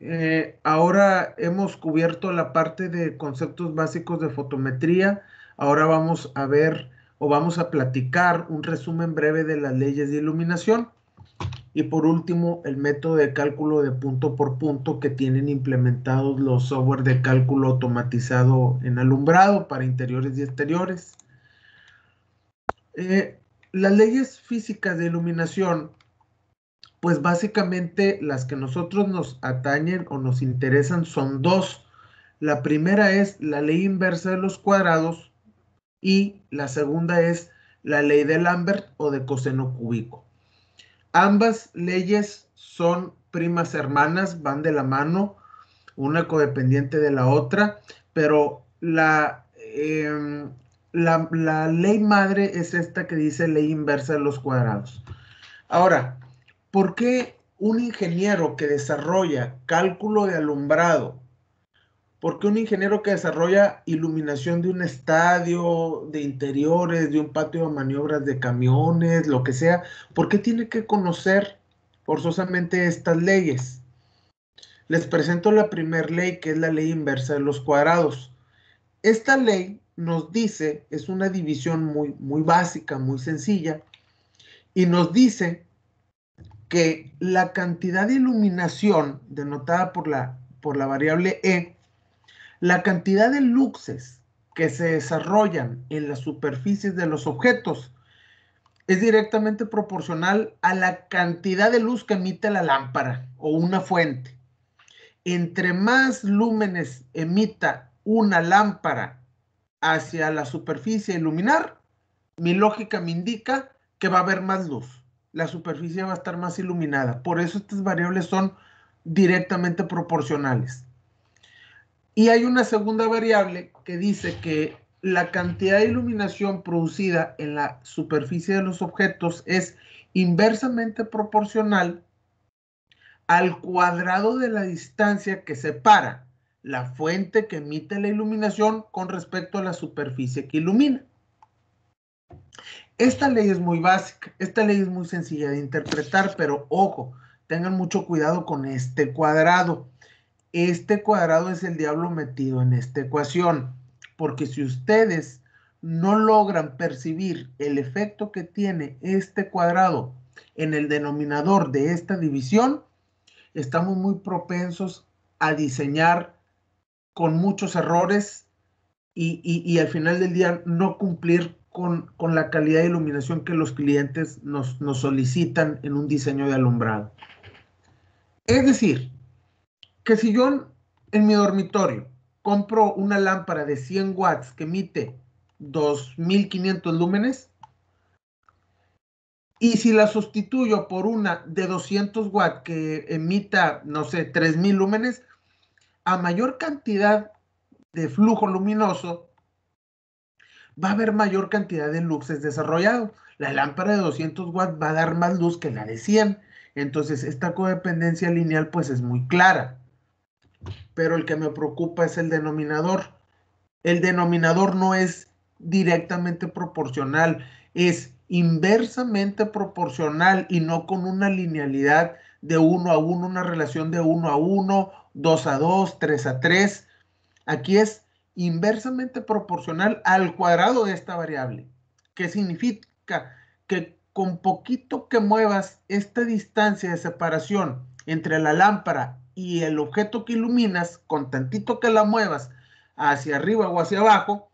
Eh, ahora hemos cubierto la parte de conceptos básicos de fotometría. Ahora vamos a ver o vamos a platicar un resumen breve de las leyes de iluminación. Y por último, el método de cálculo de punto por punto que tienen implementados los software de cálculo automatizado en alumbrado para interiores y exteriores. Eh, las leyes físicas de iluminación pues básicamente las que nosotros nos atañen o nos interesan son dos. La primera es la ley inversa de los cuadrados y la segunda es la ley de Lambert o de coseno cúbico. Ambas leyes son primas hermanas, van de la mano, una codependiente de la otra, pero la, em, la, la ley madre es esta que dice ley inversa de los cuadrados. Ahora, ¿Por qué un ingeniero que desarrolla cálculo de alumbrado, por qué un ingeniero que desarrolla iluminación de un estadio, de interiores, de un patio de maniobras de camiones, lo que sea, por qué tiene que conocer forzosamente estas leyes? Les presento la primera ley, que es la ley inversa de los cuadrados. Esta ley nos dice, es una división muy, muy básica, muy sencilla, y nos dice que la cantidad de iluminación denotada por la, por la variable E, la cantidad de luxes que se desarrollan en las superficies de los objetos es directamente proporcional a la cantidad de luz que emite la lámpara o una fuente. Entre más lúmenes emita una lámpara hacia la superficie iluminar, mi lógica me indica que va a haber más luz la superficie va a estar más iluminada. Por eso estas variables son directamente proporcionales. Y hay una segunda variable que dice que la cantidad de iluminación producida en la superficie de los objetos es inversamente proporcional al cuadrado de la distancia que separa la fuente que emite la iluminación con respecto a la superficie que ilumina. Esta ley es muy básica, esta ley es muy sencilla de interpretar, pero ojo, tengan mucho cuidado con este cuadrado. Este cuadrado es el diablo metido en esta ecuación, porque si ustedes no logran percibir el efecto que tiene este cuadrado en el denominador de esta división, estamos muy propensos a diseñar con muchos errores y, al final del día no cumplir con, la calidad de iluminación que los clientes nos, nos solicitan en un diseño de alumbrado. Es decir, que si yo en mi dormitorio compro una lámpara de 100 watts que emite 2500 lúmenes y si la sustituyo por una de 200 watts que emita, no sé, 3000 lúmenes, a mayor cantidad de flujo luminoso, va a haber mayor cantidad de luxes desarrollados. La lámpara de 200 watts va a dar más luz que la de 100. Entonces, esta codependencia lineal pues es muy clara. Pero el que me preocupa es el denominador. El denominador no es directamente proporcional, es inversamente proporcional y no con una linealidad de 1 a 1, una relación de 1 a 1, 2 a 2, 3 a 3. Aquí es inversamente proporcional al cuadrado de esta variable, que significa que con poquito que muevas esta distancia de separación entre la lámpara y el objeto que iluminas, con tantito que la muevas hacia arriba o hacia abajo,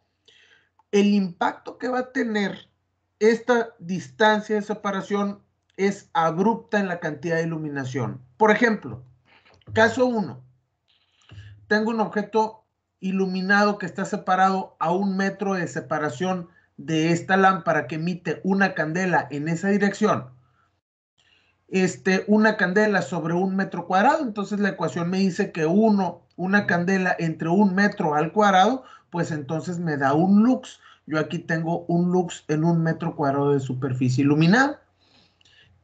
el impacto que va a tener esta distancia de separación es abrupta en la cantidad de iluminación. Por ejemplo, caso 1. Tengo un objeto iluminado que está separado a un metro de separación de esta lámpara que emite una candela en esa dirección, este, una candela sobre un metro cuadrado, entonces la ecuación me dice que uno, una candela entre un metro al cuadrado, pues entonces me da un lux. Yo aquí tengo un lux en un metro cuadrado de superficie iluminada.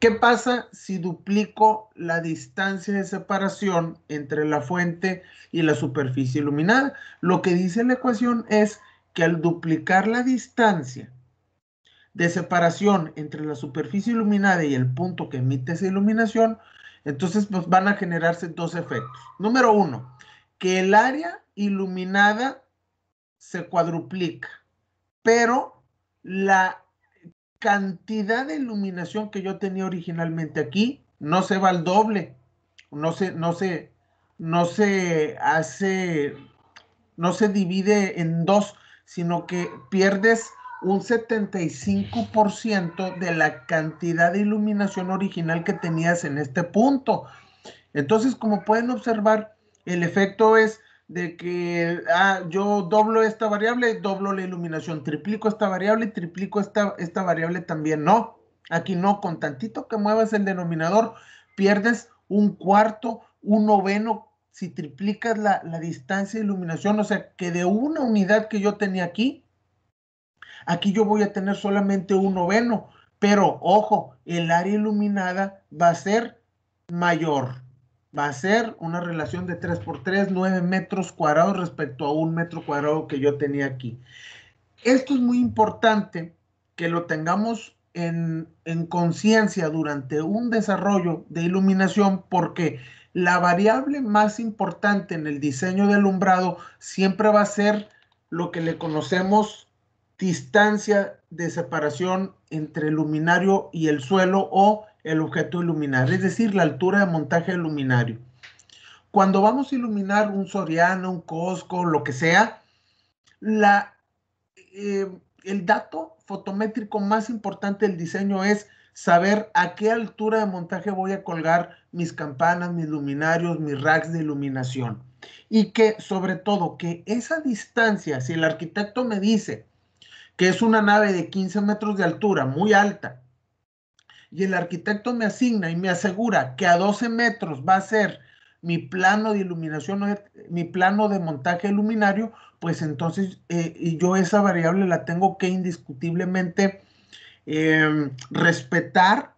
¿Qué pasa si duplico la distancia de separación entre la fuente y la superficie iluminada? Lo que dice la ecuación es que al duplicar la distancia de separación entre la superficie iluminada y el punto que emite esa iluminación, entonces pues, van a generarse dos efectos. Número uno, que el área iluminada se cuadruplica, pero la cantidad de iluminación que yo tenía originalmente aquí no se va al doble, no se, no se, no se hace, no se divide en dos, sino que pierdes un 75% de la cantidad de iluminación original que tenías en este punto. Entonces, como pueden observar, el efecto es de que ah, yo doblo esta variable, doblo la iluminación, triplico esta variable, y triplico esta, esta variable también. No, aquí no, con tantito que muevas el denominador, pierdes un cuarto, un noveno, si triplicas la, la distancia de iluminación, o sea que de una unidad que yo tenía aquí, aquí yo voy a tener solamente un noveno, pero ojo, el área iluminada va a ser mayor va a ser una relación de 3 por 3, 9 metros cuadrados respecto a un metro cuadrado que yo tenía aquí. Esto es muy importante que lo tengamos en, conciencia durante un desarrollo de iluminación porque la variable más importante en el diseño del alumbrado siempre va a ser lo que le conocemos distancia de separación entre el luminario y el suelo o el objeto iluminar, es decir, la altura de montaje del luminario. Cuando vamos a iluminar un Soriano, un Cosco, lo que sea, la, eh, el dato fotométrico más importante del diseño es saber a qué altura de montaje voy a colgar mis campanas, mis luminarios, mis racks de iluminación. Y que sobre todo que esa distancia, si el arquitecto me dice que es una nave de 15 metros de altura, muy alta, y el arquitecto me asigna y me asegura que a 12 metros va a ser mi plano de iluminación, mi plano de montaje luminario, pues entonces eh, yo esa variable la tengo que indiscutiblemente em, respetar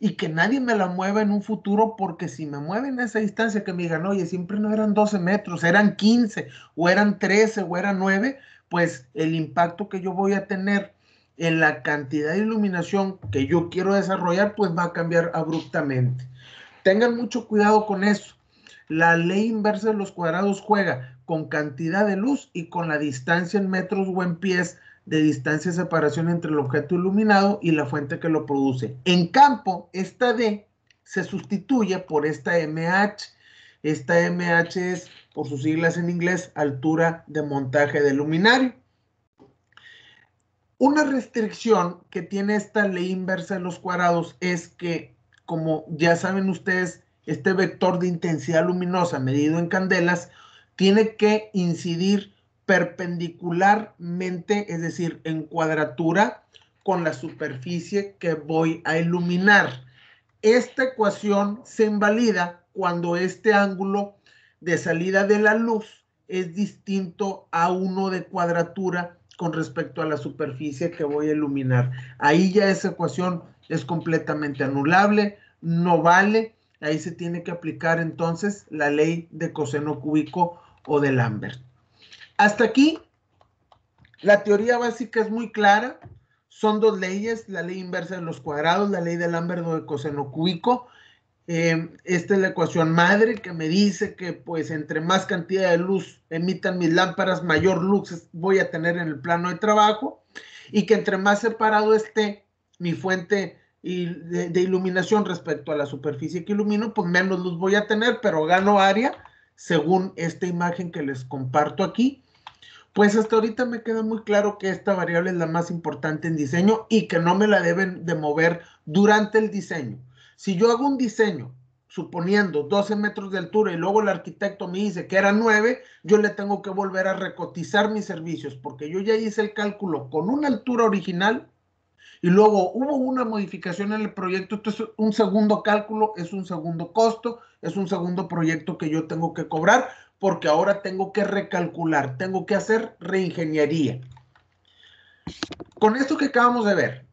y que nadie me la mueva en un futuro, porque si me mueven esa distancia que me digan, oye, siempre no eran 12 metros, eran 15, o eran 13, o eran 9, pues el impacto que yo voy a tener en la cantidad de iluminación que yo quiero desarrollar, pues va a cambiar abruptamente. Tengan mucho cuidado con eso. La ley inversa de los cuadrados juega con cantidad de luz y con la distancia en metros o en pies de distancia de separación entre el objeto iluminado y la fuente que lo produce. En campo, esta D se sustituye por esta MH. Esta MH es, por sus siglas en inglés, altura de montaje del luminario. Una restricción que tiene esta ley inversa de los cuadrados es que, como ya saben ustedes, este vector de intensidad luminosa medido en candelas tiene que incidir perpendicularmente, es decir, en cuadratura con la superficie que voy a iluminar. Esta ecuación se invalida cuando este ángulo de salida de la luz es distinto a uno de cuadratura con respecto a la superficie que voy a iluminar. Ahí ya esa ecuación es completamente anulable, no vale, ahí se tiene que aplicar entonces la ley de coseno cúbico o de Lambert. Hasta aquí, la teoría básica es muy clara, son dos leyes, la ley inversa de los cuadrados, la ley de Lambert o de coseno cúbico, eh, esta es la ecuación madre que me dice que pues entre más cantidad de luz emitan mis lámparas, mayor luz voy a tener en el plano de trabajo y que entre más separado esté mi fuente de, de iluminación respecto a la superficie que ilumino, pues menos luz voy a tener, pero gano área según esta imagen que les comparto aquí. Pues hasta ahorita me queda muy claro que esta variable es la más importante en diseño y que no me la deben de mover durante el diseño. Si yo hago un diseño, suponiendo 12 metros de altura y luego el arquitecto me dice que era 9, yo le tengo que volver a recotizar mis servicios porque yo ya hice el cálculo con una altura original y luego hubo una modificación en el proyecto, entonces un segundo cálculo es un segundo costo, es un segundo proyecto que yo tengo que cobrar porque ahora tengo que recalcular, tengo que hacer reingeniería. Con esto que acabamos de ver,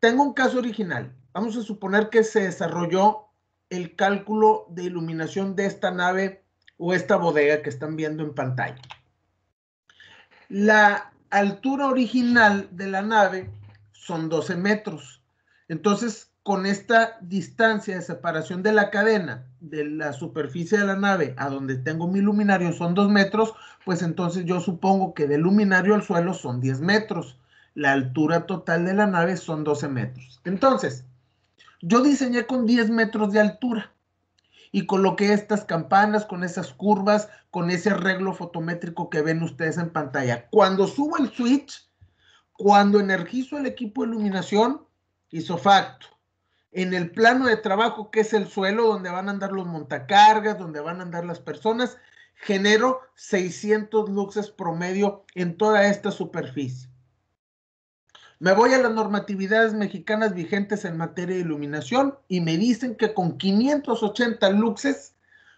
tengo un caso original, Vamos a suponer que se desarrolló el cálculo de iluminación de esta nave o esta bodega que están viendo en pantalla. La altura original de la nave son 12 metros. Entonces, con esta distancia de separación de la cadena de la superficie de la nave a donde tengo mi luminario son 2 metros, pues entonces yo supongo que del luminario al suelo son 10 metros. La altura total de la nave son 12 metros. Entonces, yo diseñé con 10 metros de altura y coloqué estas campanas con esas curvas, con ese arreglo fotométrico que ven ustedes en pantalla. Cuando subo el switch, cuando energizo el equipo de iluminación, hizo facto. En el plano de trabajo, que es el suelo donde van a andar los montacargas, donde van a andar las personas, genero 600 luxes promedio en toda esta superficie. Me voy a las normatividades mexicanas vigentes en materia de iluminación y me dicen que con 580 luxes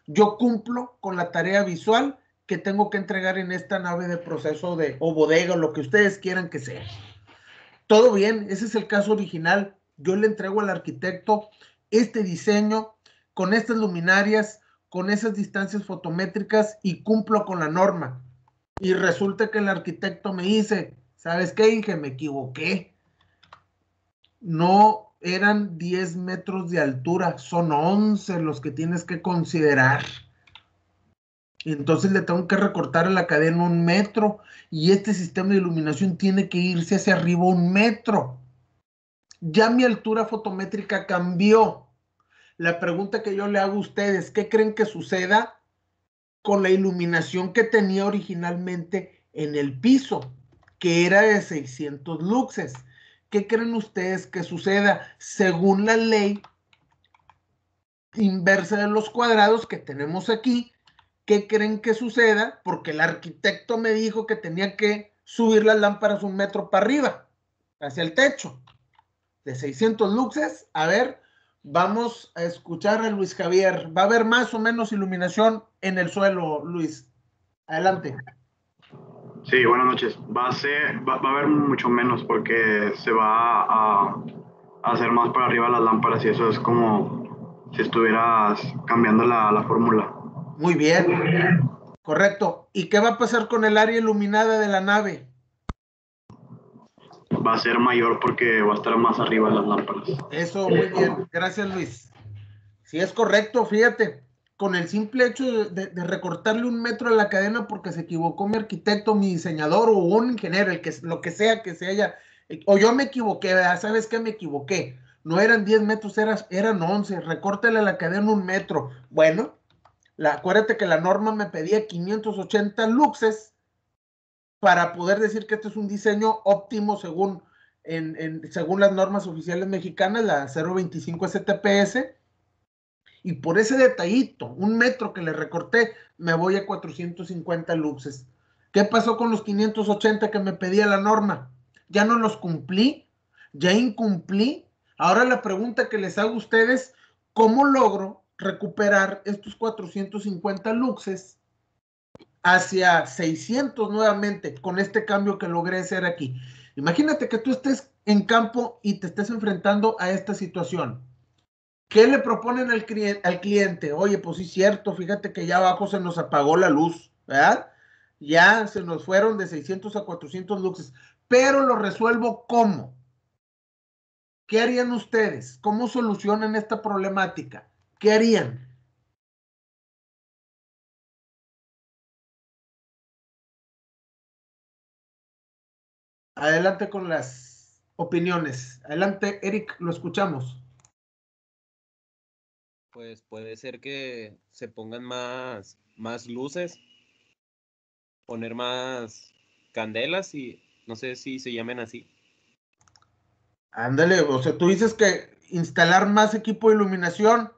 yo cumplo con la tarea visual que tengo que entregar en esta nave de proceso de o bodega lo que ustedes quieran que sea. Todo bien, ese es el caso original. Yo le entrego al arquitecto este diseño con estas luminarias, con esas distancias fotométricas y cumplo con la norma. Y resulta que el arquitecto me dice, ¿Sabes qué, Inge? Me equivoqué. No eran 10 metros de altura, son 11 los que tienes que considerar. Entonces le tengo que recortar a la cadena un metro y este sistema de iluminación tiene que irse hacia arriba un metro. Ya mi altura fotométrica cambió. La pregunta que yo le hago a ustedes, ¿qué creen que suceda con la iluminación que tenía originalmente en el piso? que era de 600 luxes. ¿Qué creen ustedes que suceda? Según la ley inversa de los cuadrados que tenemos aquí, ¿qué creen que suceda? Porque el arquitecto me dijo que tenía que subir las lámparas un metro para arriba, hacia el techo, de 600 luxes. A ver, vamos a escuchar a Luis Javier. Va a haber más o menos iluminación en el suelo, Luis. Adelante. Sí, buenas noches. Va a ser, va, a haber mucho menos porque se va a, hacer más para arriba las lámparas y eso es como si estuvieras cambiando la, fórmula. Muy bien. Correcto. ¿Y qué va a pasar con el área iluminada de la nave? Va a ser mayor porque va a estar más arriba las lámparas. Eso, muy bien. Gracias, Luis. Si es correcto, fíjate con el simple hecho de, recortarle un metro a la cadena porque se equivocó mi arquitecto, mi diseñador o un ingeniero, el que, lo que sea que se haya, o yo me equivoqué, ¿sabes qué? Me equivoqué. No eran 10 metros, eran, eran 11, recórtale a la cadena un metro. Bueno, la, acuérdate que la norma me pedía 580 luxes para poder decir que este es un diseño óptimo según, según las normas oficiales mexicanas, la 025 STPS y por ese detallito, un metro que le recorté, me voy a 450 luxes. ¿Qué pasó con los 580 que me pedía la norma? Ya no los cumplí, ya incumplí. Ahora la pregunta que les hago a ustedes, ¿cómo logro recuperar estos 450 luxes hacia 600 nuevamente con este cambio que logré hacer aquí? Imagínate que tú estés en campo y te estés enfrentando a esta situación. ¿Qué le proponen al, cliente? Oye, pues sí, cierto, fíjate que ya abajo se nos apagó la luz, ¿verdad? Ya se nos fueron de 600 a 400 luxes, pero lo resuelvo cómo. ¿Qué harían ustedes? ¿Cómo solucionan esta problemática? ¿Qué harían? Adelante con las opiniones. Adelante, Eric, lo escuchamos pues puede ser que se pongan más, más luces, poner más candelas y no sé si se llamen así. Ándale, o sea, tú dices que instalar más equipo de iluminación.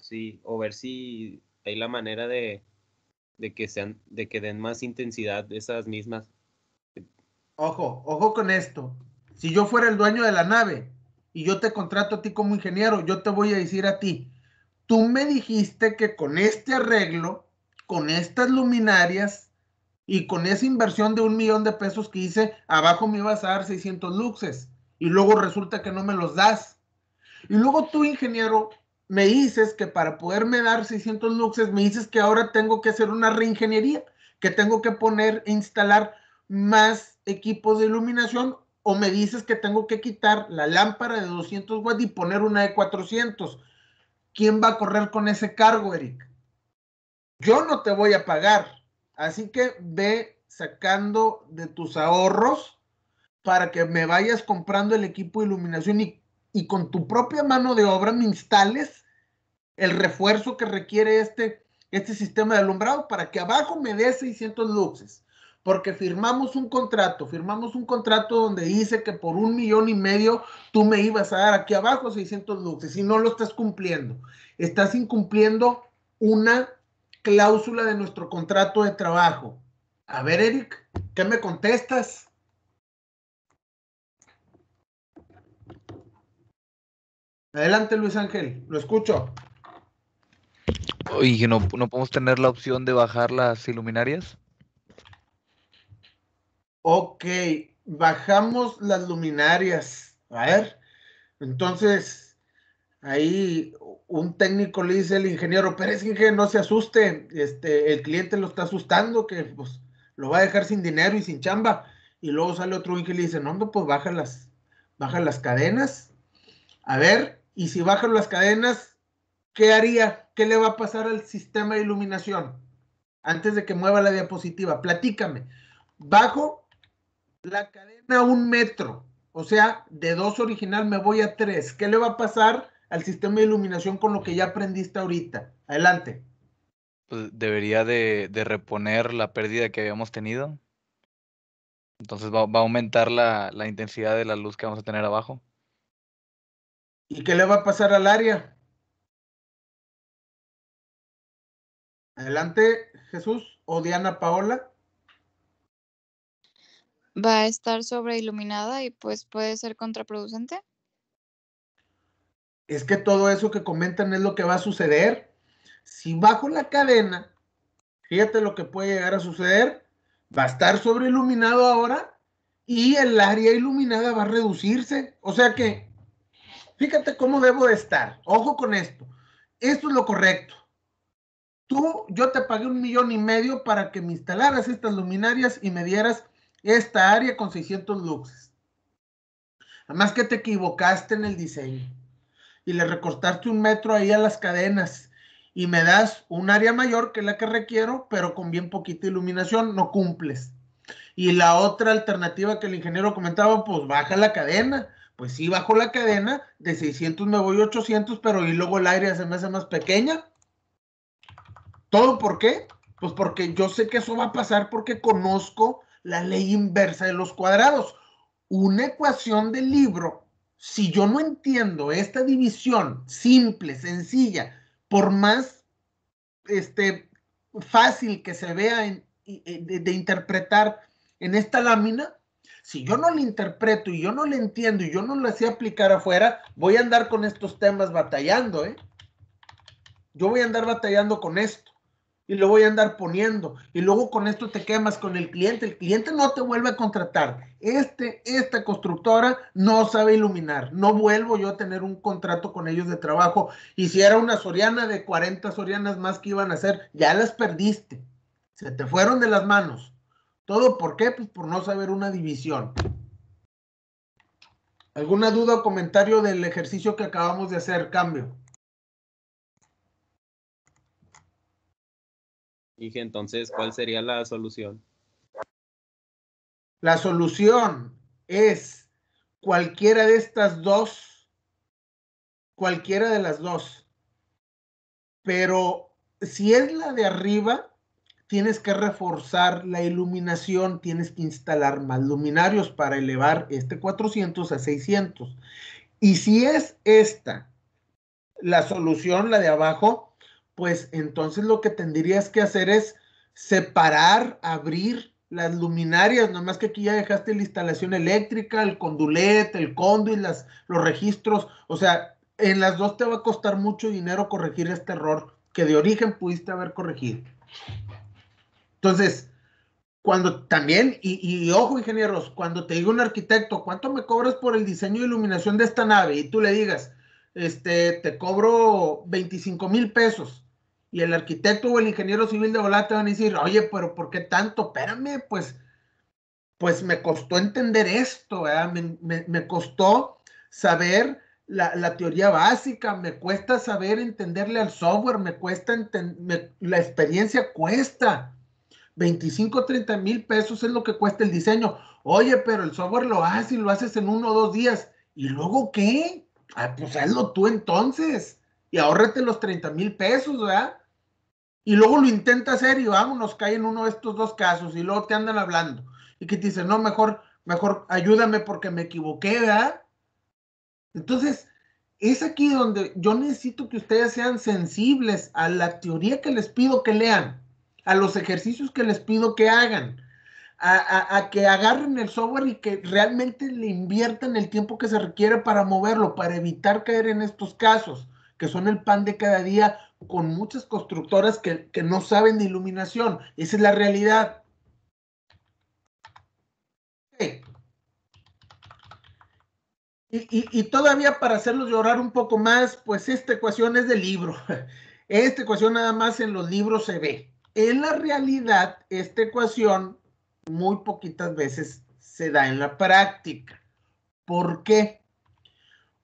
Sí, o ver si hay la manera de, de que sean, de que den más intensidad esas mismas. Ojo, ojo con esto. Si yo fuera el dueño de la nave, y yo te contrato a ti como ingeniero, yo te voy a decir a ti, tú me dijiste que con este arreglo, con estas luminarias y con esa inversión de un millón de pesos que hice, abajo me ibas a dar 600 luxes y luego resulta que no me los das. Y luego tú, ingeniero, me dices que para poderme dar 600 luxes, me dices que ahora tengo que hacer una reingeniería, que tengo que poner e instalar más equipos de iluminación o me dices que tengo que quitar la lámpara de 200 watts y poner una de 400. ¿Quién va a correr con ese cargo, Eric? Yo no te voy a pagar. Así que ve sacando de tus ahorros para que me vayas comprando el equipo de iluminación y, y con tu propia mano de obra me instales el refuerzo que requiere este, este sistema de alumbrado para que abajo me dé 600 luxes porque firmamos un contrato, firmamos un contrato donde dice que por un millón y medio tú me ibas a dar aquí abajo 600 luces y no lo estás cumpliendo. Estás incumpliendo una cláusula de nuestro contrato de trabajo. A ver, Eric, ¿qué me contestas? Adelante, Luis Ángel, lo escucho. Oye, ¿no, ¿no podemos tener la opción de bajar las iluminarias? Ok, bajamos las luminarias. A ver, entonces ahí un técnico le dice al ingeniero, pero es que no se asuste, este, el cliente lo está asustando, que pues lo va a dejar sin dinero y sin chamba. Y luego sale otro ingeniero y dice, no, pues baja las, baja las cadenas. A ver, y si bajan las cadenas, ¿qué haría? ¿Qué le va a pasar al sistema de iluminación? Antes de que mueva la diapositiva, platícame. Bajo la cadena a un metro, o sea, de dos original me voy a tres. ¿Qué le va a pasar al sistema de iluminación con lo que ya aprendiste ahorita? Adelante. Pues debería de, reponer la pérdida que habíamos tenido. Entonces va, a aumentar la, la, intensidad de la luz que vamos a tener abajo. ¿Y qué le va a pasar al área? Adelante, Jesús o Diana Paola va a estar iluminada y pues puede ser contraproducente. Es que todo eso que comentan es lo que va a suceder. Si bajo la cadena, fíjate lo que puede llegar a suceder, va a estar sobre iluminado ahora y el área iluminada va a reducirse. O sea que, fíjate cómo debo de estar. Ojo con esto. Esto es lo correcto. Tú, yo te pagué un millón y medio para que me instalaras estas luminarias y me dieras esta área con 600 luxes. Además que te equivocaste en el diseño y le recortaste un metro ahí a las cadenas y me das un área mayor que la que requiero, pero con bien poquita iluminación, no cumples. Y la otra alternativa que el ingeniero comentaba, pues baja la cadena. Pues sí, bajo la cadena, de 600 me voy a 800, pero y luego el área se me hace más pequeña. ¿Todo por qué? Pues porque yo sé que eso va a pasar porque conozco la ley inversa de los cuadrados. Una ecuación del libro, si yo no entiendo esta división simple, sencilla, por más este, fácil que se vea eh, de, interpretar en esta lámina, si yo no la interpreto y yo no la entiendo y yo no la sé aplicar afuera, voy a andar con estos temas batallando, ¿eh? Yo voy a andar batallando con esto y lo voy a andar poniendo. Y luego con esto te quemas con el cliente. El cliente no te vuelve a contratar. Este, esta constructora no sabe iluminar. No vuelvo yo a tener un contrato con ellos de trabajo. Y si era una soriana de 40 sorianas más que iban a hacer, ya las perdiste. Se te fueron de las manos. ¿Todo por qué? Pues por no saber una división. ¿Alguna duda o comentario del ejercicio que acabamos de hacer? Cambio. Dije, entonces, ¿cuál sería la solución? La solución es cualquiera de estas dos, cualquiera de las dos. Pero si es la de arriba, tienes que reforzar la iluminación, tienes que instalar más luminarios para elevar este 400 a 600. Y si es esta la solución, la de abajo, pues entonces lo que tendrías que hacer es separar, abrir las luminarias, nomás que aquí ya dejaste la instalación eléctrica, el condulet, el y las, los registros, o sea, en las dos te va a costar mucho dinero corregir este error que de origen pudiste haber corregido. Entonces, cuando también, y, ojo ingenieros, cuando te diga un arquitecto, ¿cuánto me cobras por el diseño de iluminación de esta nave? Y tú le digas, este, te cobro 25 mil pesos y el arquitecto o el ingeniero civil de volar te van a decir, oye, pero ¿por qué tanto? Espérame, pues, pues me costó entender esto, me, me, costó saber la, teoría básica, me cuesta saber entenderle al software, me cuesta, entender la experiencia cuesta. 25, 30 mil pesos es lo que cuesta el diseño. Oye, pero el software lo haces y lo haces en uno o dos días. ¿Y luego qué? Ah, pues hazlo tú entonces y ahorrate los 30 mil pesos, ¿verdad? Y luego lo intenta hacer y vámonos, cae en uno de estos dos casos y luego te andan hablando y que te dicen, no, mejor, mejor ayúdame porque me equivoqué, ¿verdad? Entonces, es aquí donde yo necesito que ustedes sean sensibles a la teoría que les pido que lean, a los ejercicios que les pido que hagan, a, a, que agarren el software y que realmente le inviertan el tiempo que se requiere para moverlo, para evitar caer en estos casos que son el pan de cada día con muchas constructoras que, no saben de iluminación. Esa es la realidad. Y, y, todavía para hacerlos llorar un poco más, pues esta ecuación es de libro. Esta ecuación nada más en los libros se ve. En la realidad, esta ecuación muy poquitas veces se da en la práctica. ¿Por qué?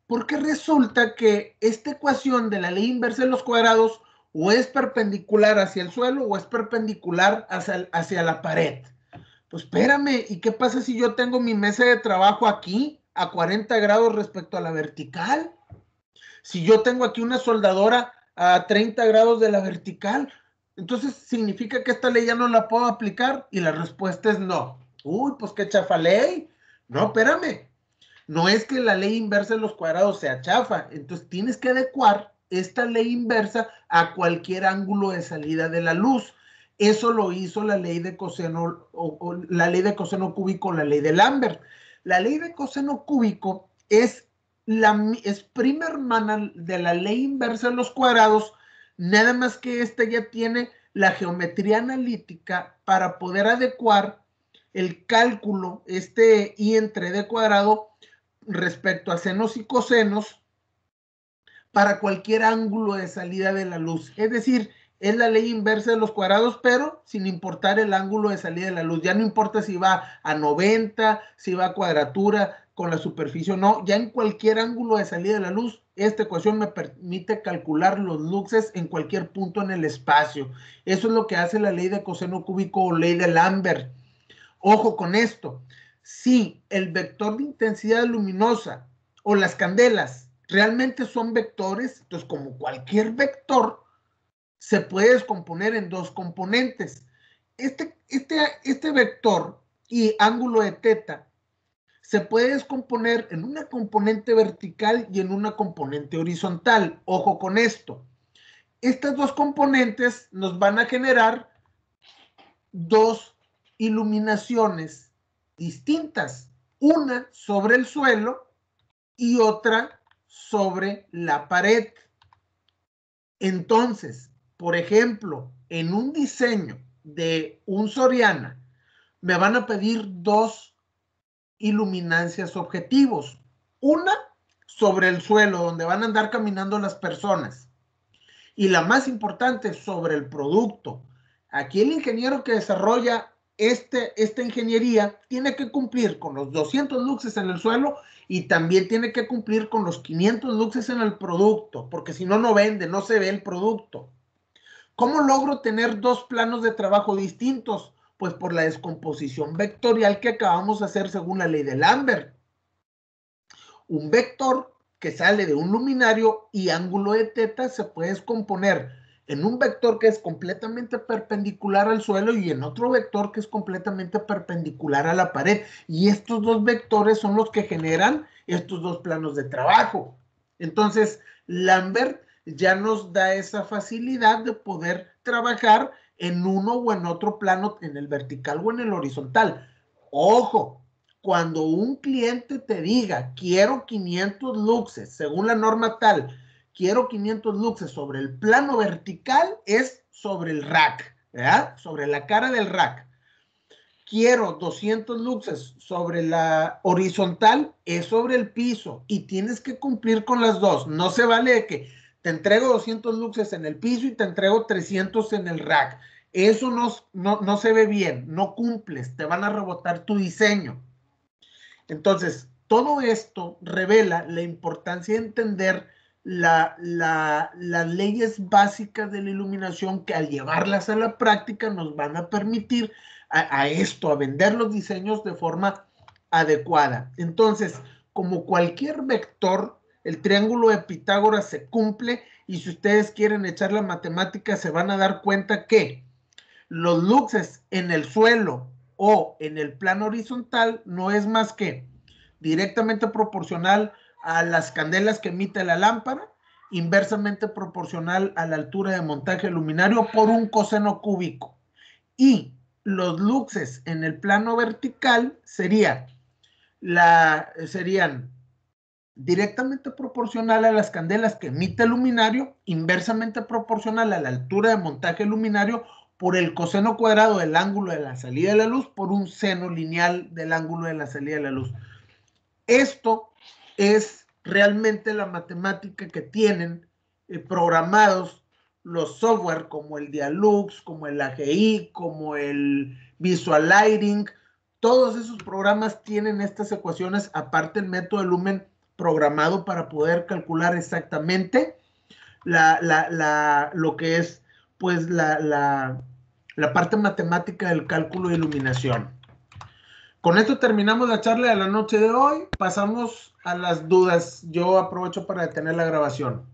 porque resulta que esta ecuación de la ley inversa de los cuadrados o es perpendicular hacia el suelo o es perpendicular hacia, hacia la pared. Pues espérame, ¿y qué pasa si yo tengo mi mesa de trabajo aquí a 40 grados respecto a la vertical? Si yo tengo aquí una soldadora a 30 grados de la vertical, entonces significa que esta ley ya no la puedo aplicar y la respuesta es no. Uy, pues qué chafa ley. No, espérame, no es que la ley inversa de los cuadrados sea chafa, entonces tienes que adecuar esta ley inversa a cualquier ángulo de salida de la luz. Eso lo hizo la ley de coseno, o, la ley de coseno cúbico, la ley de Lambert. La ley de coseno cúbico es la es prima hermana de la ley inversa de los cuadrados, nada más que esta ya tiene la geometría analítica para poder adecuar el cálculo, este i entre d cuadrado, respecto a senos y cosenos para cualquier ángulo de salida de la luz. Es decir, es la ley inversa de los cuadrados, pero sin importar el ángulo de salida de la luz. Ya no importa si va a 90, si va a cuadratura con la superficie o no, ya en cualquier ángulo de salida de la luz, esta ecuación me permite calcular los luxes en cualquier punto en el espacio. Eso es lo que hace la ley de coseno cúbico o ley de Lambert. Ojo con esto si el vector de intensidad luminosa o las candelas realmente son vectores, entonces como cualquier vector, se puede descomponer en dos componentes. Este, este, este vector y ángulo de teta se puede descomponer en una componente vertical y en una componente horizontal. Ojo con esto. Estas dos componentes nos van a generar dos iluminaciones distintas, una sobre el suelo y otra sobre la pared. Entonces, por ejemplo, en un diseño de un Soriana, me van a pedir dos iluminancias objetivos. Una sobre el suelo, donde van a andar caminando las personas. Y la más importante, sobre el producto. Aquí el ingeniero que desarrolla este, esta ingeniería tiene que cumplir con los 200 luxes en el suelo y también tiene que cumplir con los 500 luxes en el producto, porque si no, no vende, no se ve el producto. ¿Cómo logro tener dos planos de trabajo distintos? Pues por la descomposición vectorial que acabamos de hacer según la ley de Lambert. Un vector que sale de un luminario y ángulo de teta se puede descomponer en un vector que es completamente perpendicular al suelo y en otro vector que es completamente perpendicular a la pared. Y estos dos vectores son los que generan estos dos planos de trabajo. Entonces, Lambert ya nos da esa facilidad de poder trabajar en uno o en otro plano, en el vertical o en el horizontal. Ojo, cuando un cliente te diga, quiero 500 luxes, según la norma tal, quiero 500 luxes sobre el plano vertical, es sobre el rack, ¿verdad? Sobre la cara del rack. Quiero 200 luxes sobre la horizontal, es sobre el piso y tienes que cumplir con las dos. No se vale que te entrego 200 luxes en el piso y te entrego 300 en el rack. Eso no, no, se ve bien, no cumples, te van a rebotar tu diseño. Entonces, todo esto revela la importancia de entender las leyes básicas de la iluminación que al llevarlas a la práctica nos van a permitir a, a esto, a vender los diseños de forma adecuada. Entonces, como cualquier vector, el triángulo de Pitágoras se cumple y si ustedes quieren echar la matemática se van a dar cuenta que los luxes en el suelo o en el plano horizontal no es más que directamente proporcional a las candelas que emite la lámpara, inversamente proporcional a la altura de montaje luminario por un coseno cúbico. Y los luxes en el plano vertical sería la, serían directamente proporcional a las candelas que emite el luminario, inversamente proporcional a la altura de montaje luminario por el coseno cuadrado del ángulo de la salida de la luz por un seno lineal del ángulo de la salida de la luz. Esto es realmente la matemática que tienen eh, programados los software como el Dialux, como el AGI, como el Visual Lighting, todos esos programas tienen estas ecuaciones, aparte el método de Lumen programado para poder calcular exactamente la, lo que es pues la, parte matemática del cálculo de iluminación. Con esto terminamos la charla de la noche de hoy. Pasamos a las dudas. Yo aprovecho para detener la grabación.